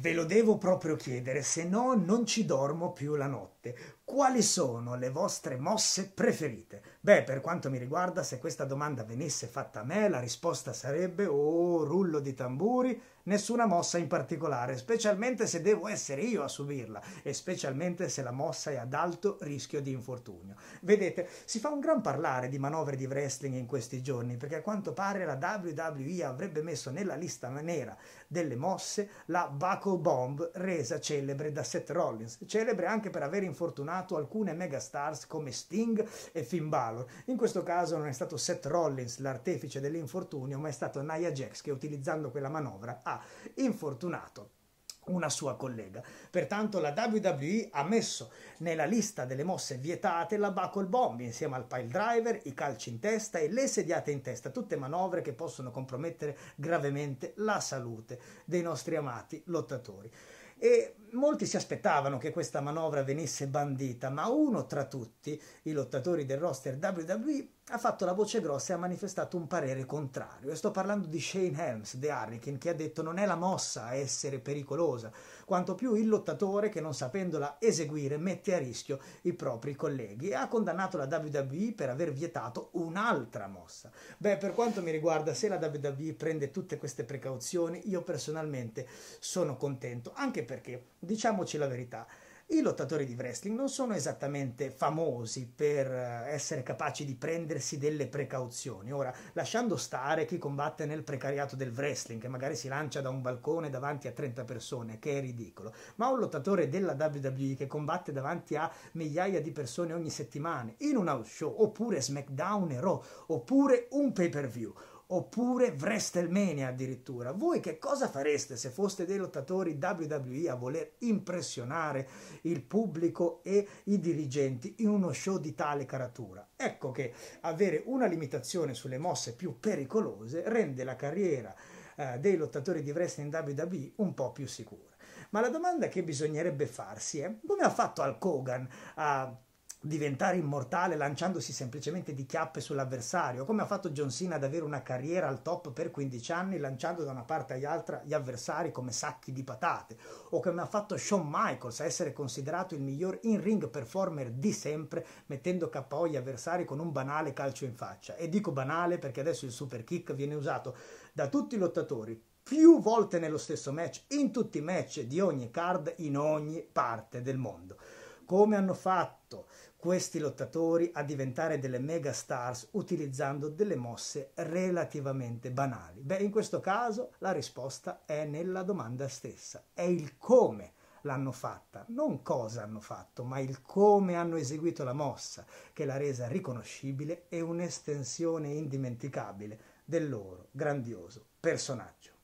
Ve lo devo proprio chiedere, se no non ci dormo più la notte. Quali sono le vostre mosse preferite? Beh, per quanto mi riguarda, se questa domanda venisse fatta a me, la risposta sarebbe oh, rullo di tamburi, nessuna mossa in particolare, specialmente se devo essere io a subirla e specialmente se la mossa è ad alto rischio di infortunio. Vedete, si fa un gran parlare di manovre di wrestling in questi giorni, perché a quanto pare la WWE avrebbe messo nella lista nera delle mosse la Baco disco bomb resa celebre da Seth Rollins, celebre anche per aver infortunato alcune megastars come Sting e Finn Balor. In questo caso non è stato Seth Rollins l'artefice dell'infortunio, ma è stato Nia Jax che utilizzando quella manovra ha infortunato una sua collega. Pertanto la WWE ha messo nella lista delle mosse vietate la buckle bomb insieme al pile driver, i calci in testa e le sediate in testa, tutte manovre che possono compromettere gravemente la salute dei nostri amati lottatori. E molti si aspettavano che questa manovra venisse bandita, ma uno tra tutti, i lottatori del roster WWE, ha fatto la voce grossa e ha manifestato un parere contrario. E sto parlando di Shane Helms, The Hurricane, che ha detto non è la mossa a essere pericolosa, quanto più il lottatore che non sapendola eseguire mette a rischio i propri colleghi e ha condannato la WWE per aver vietato un'altra mossa. Beh, per quanto mi riguarda, se la WWE prende tutte queste precauzioni, io personalmente sono contento, anche perché, diciamoci la verità, i lottatori di wrestling non sono esattamente famosi per eh, essere capaci di prendersi delle precauzioni. Ora, lasciando stare chi combatte nel precariato del wrestling, che magari si lancia da un balcone davanti a 30 persone, che è ridicolo, ma un lottatore della WWE che combatte davanti a migliaia di persone ogni settimana, in un house show, oppure SmackDown e Raw, oppure un pay per view, oppure WrestleMania addirittura. Voi che cosa fareste se foste dei lottatori WWE a voler impressionare il pubblico e i dirigenti in uno show di tale caratura? Ecco che avere una limitazione sulle mosse più pericolose rende la carriera eh, dei lottatori di wrestling WWE un po' più sicura. Ma la domanda che bisognerebbe farsi è come ha fatto Al Kogan a diventare immortale lanciandosi semplicemente di chiappe sull'avversario, come ha fatto John Cena ad avere una carriera al top per 15 anni lanciando da una parte all'altra gli avversari come sacchi di patate, o come ha fatto Shawn Michaels a essere considerato il miglior in-ring performer di sempre mettendo KO gli avversari con un banale calcio in faccia. E dico banale perché adesso il super kick viene usato da tutti i lottatori, più volte nello stesso match, in tutti i match di ogni card, in ogni parte del mondo come hanno fatto questi lottatori a diventare delle mega stars utilizzando delle mosse relativamente banali? Beh, in questo caso la risposta è nella domanda stessa, è il come l'hanno fatta, non cosa hanno fatto, ma il come hanno eseguito la mossa che l'ha resa riconoscibile e un'estensione indimenticabile del loro grandioso personaggio.